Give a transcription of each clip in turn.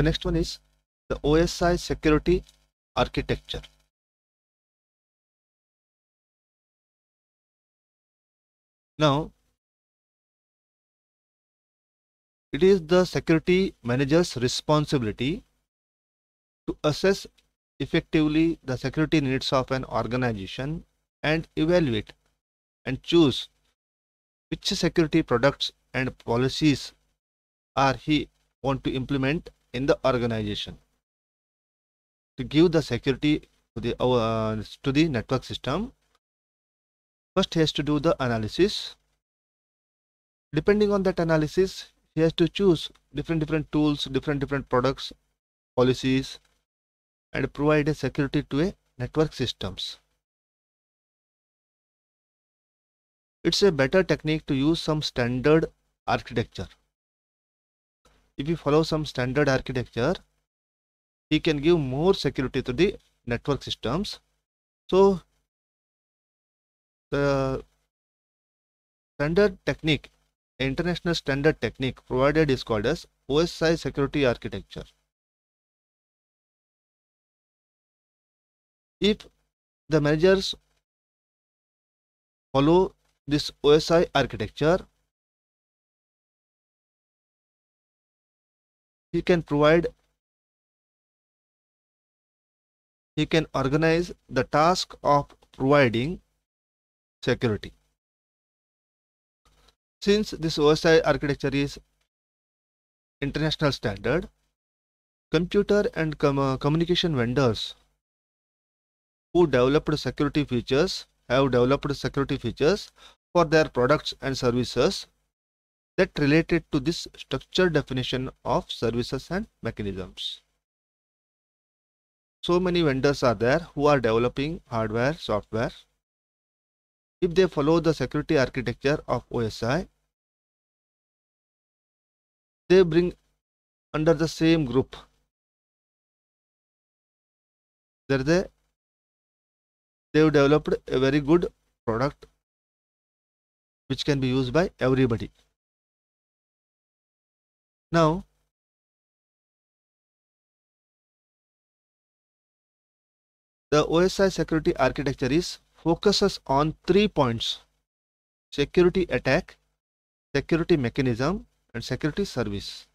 The next one is the OSI security architecture. Now, it is the security manager's responsibility to assess effectively the security needs of an organization and evaluate and choose which security products and policies are he want to implement in the organization to give the security to the uh, to the network system first he has to do the analysis depending on that analysis he has to choose different different tools different different products policies and provide a security to a network systems it's a better technique to use some standard architecture if you follow some standard architecture he can give more security to the network systems so the standard technique international standard technique provided is called as OSI security architecture if the managers follow this OSI architecture he can provide he can organize the task of providing security. Since this OSI architecture is international standard, computer and com uh, communication vendors who developed security features have developed security features for their products and services that related to this structure definition of services and mechanisms. So many vendors are there who are developing hardware, software. If they follow the security architecture of OSI, they bring under the same group. There they they've developed a very good product which can be used by everybody. Now, the OSI security architecture is focuses on three points security attack, security mechanism and security service.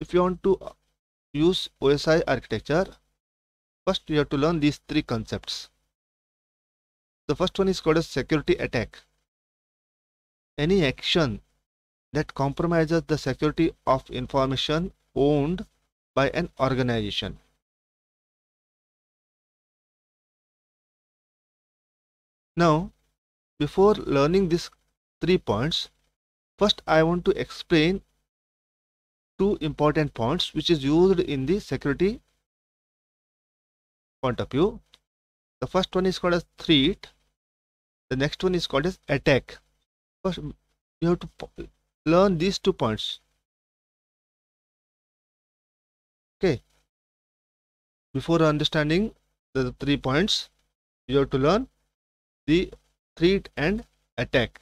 If you want to use OSI architecture, first you have to learn these three concepts. The first one is called as security attack. Any action that compromises the security of information owned by an organization. Now, before learning these three points, first I want to explain two important points which is used in the security point of view. The first one is called as threat, the next one is called as attack. First, you have to learn these two points okay before understanding the three points you have to learn the threat and attack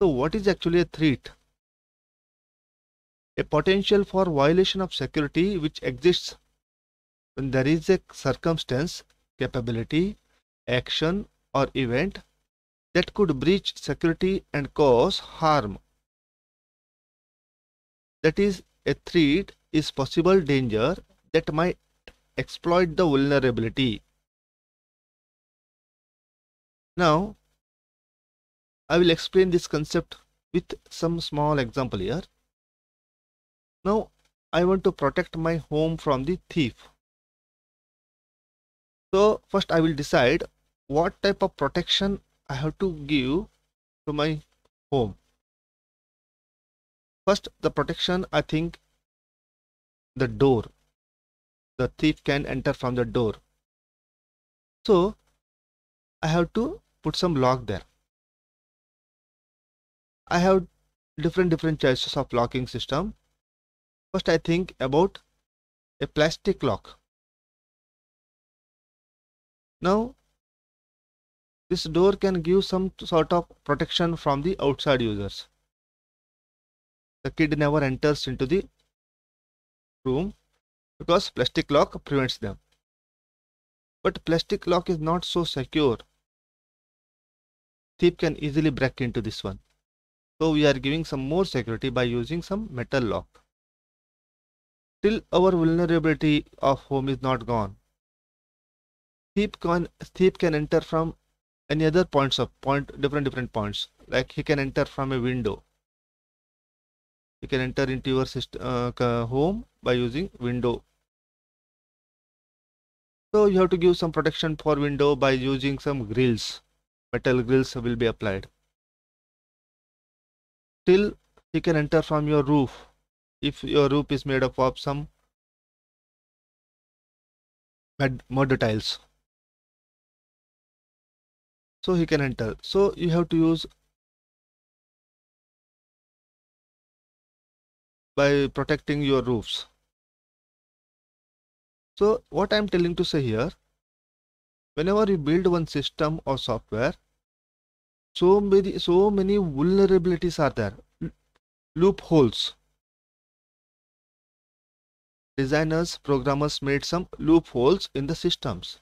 so what is actually a threat a potential for violation of security which exists when there is a circumstance capability action or event that could breach security and cause harm. That is, a threat is possible danger that might exploit the vulnerability. Now, I will explain this concept with some small example here. Now, I want to protect my home from the thief. So, first I will decide what type of protection I have to give to my home first the protection I think the door the thief can enter from the door so I have to put some lock there I have different different choices of locking system first I think about a plastic lock now this door can give some sort of protection from the outside users the kid never enters into the room because plastic lock prevents them but plastic lock is not so secure thief can easily break into this one so we are giving some more security by using some metal lock till our vulnerability of home is not gone thief can thief can enter from any other points of point different different points like he can enter from a window you can enter into your system, uh, home by using window so you have to give some protection for window by using some grills metal grills will be applied till he can enter from your roof if your roof is made up of some mud tiles so he can enter so you have to use by protecting your roofs so what i'm telling to say here whenever you build one system or software so many so many vulnerabilities are there loopholes designers programmers made some loopholes in the systems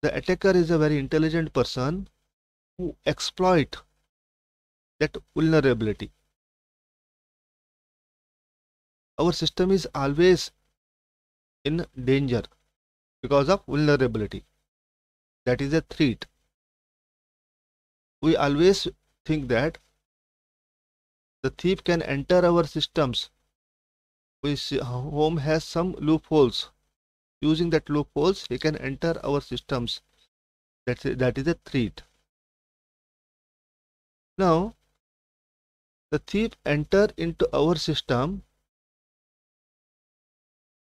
the attacker is a very intelligent person who exploit that vulnerability. Our system is always in danger because of vulnerability. That is a threat. We always think that the thief can enter our systems which home has some loopholes Using that loopholes, he can enter our systems. That's a, that is a threat. Now, the thief enter into our system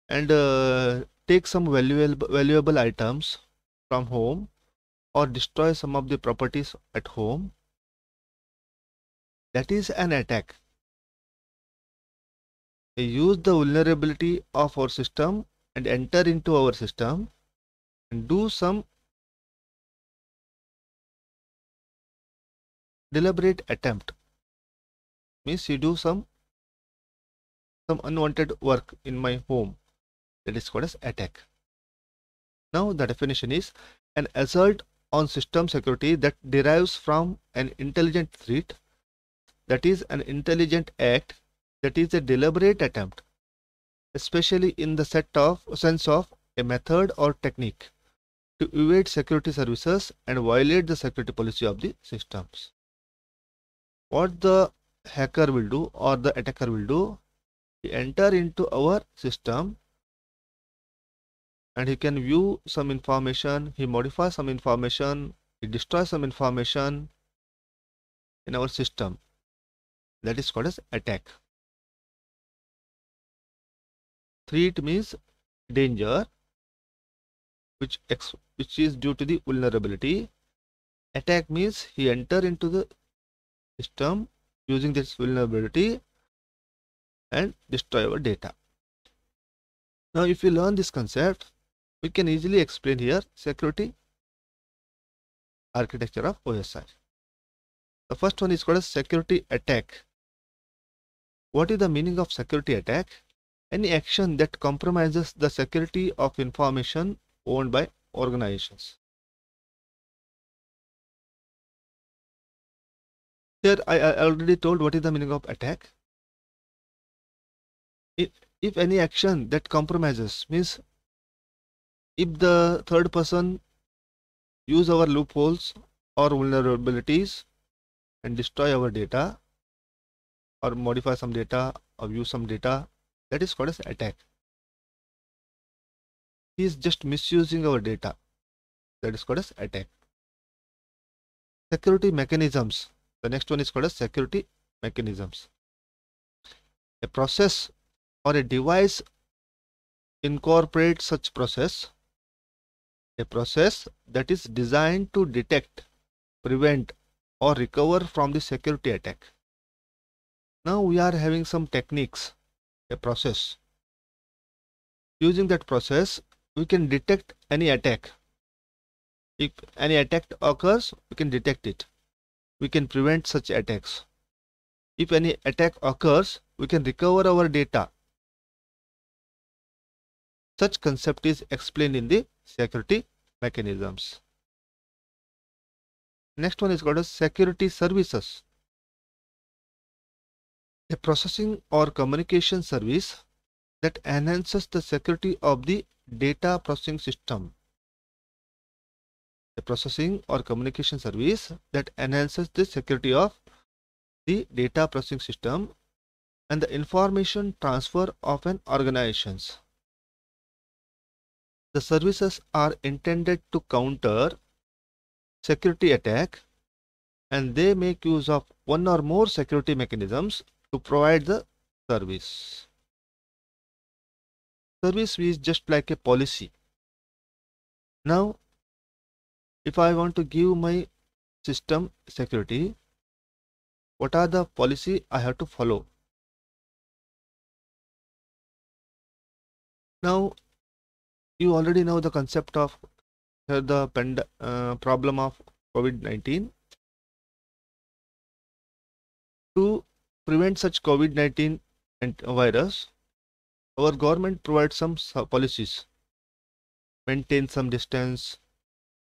and uh, take some valuable valuable items from home or destroy some of the properties at home. That is an attack. They use the vulnerability of our system and enter into our system and do some deliberate attempt means you do some some unwanted work in my home that is called as attack now the definition is an assault on system security that derives from an intelligent threat that is an intelligent act that is a deliberate attempt especially in the set of sense of a method or technique to evade security services and violate the security policy of the systems. What the hacker will do or the attacker will do, he enter into our system and he can view some information, he modifies some information, he destroys some information in our system. That is called as attack threat means danger which which is due to the vulnerability attack means he enter into the system using this vulnerability and destroy our data now if you learn this concept we can easily explain here security architecture of OSI the first one is called a security attack what is the meaning of security attack any action that compromises the security of information owned by organizations. Here I already told what is the meaning of attack. If, if any action that compromises means if the third person use our loopholes or vulnerabilities and destroy our data or modify some data or use some data that is called as attack. He is just misusing our data. That is called as attack. Security mechanisms. The next one is called as security mechanisms. A process or a device incorporates such process. A process that is designed to detect, prevent or recover from the security attack. Now we are having some techniques a process. Using that process, we can detect any attack. If any attack occurs, we can detect it. We can prevent such attacks. If any attack occurs, we can recover our data. Such concept is explained in the security mechanisms. Next one is called as security services a processing or communication service that enhances the security of the data processing system. A processing or communication service that enhances the security of the data processing system and the information transfer of an organization. The services are intended to counter security attack and they make use of one or more security mechanisms to provide the service. Service is just like a policy. Now, if I want to give my system security, what are the policy I have to follow? Now, you already know the concept of the pand uh, problem of COVID-19. To prevent such COVID-19 virus, our government provides some policies. Maintain some distance,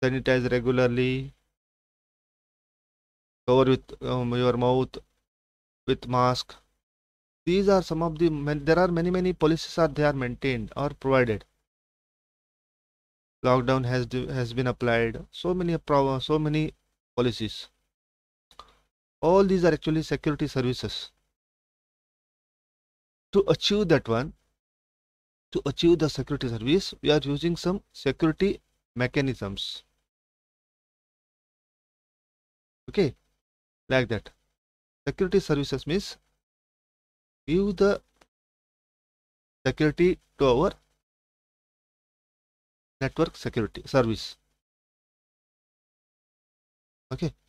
sanitize regularly, cover with um, your mouth with mask. These are some of the, there are many, many policies are they are maintained or provided lockdown has has been applied so many so many policies all these are actually security services. To achieve that one, to achieve the security service, we are using some security mechanisms. Okay, like that. Security services means give the security to our network security service okay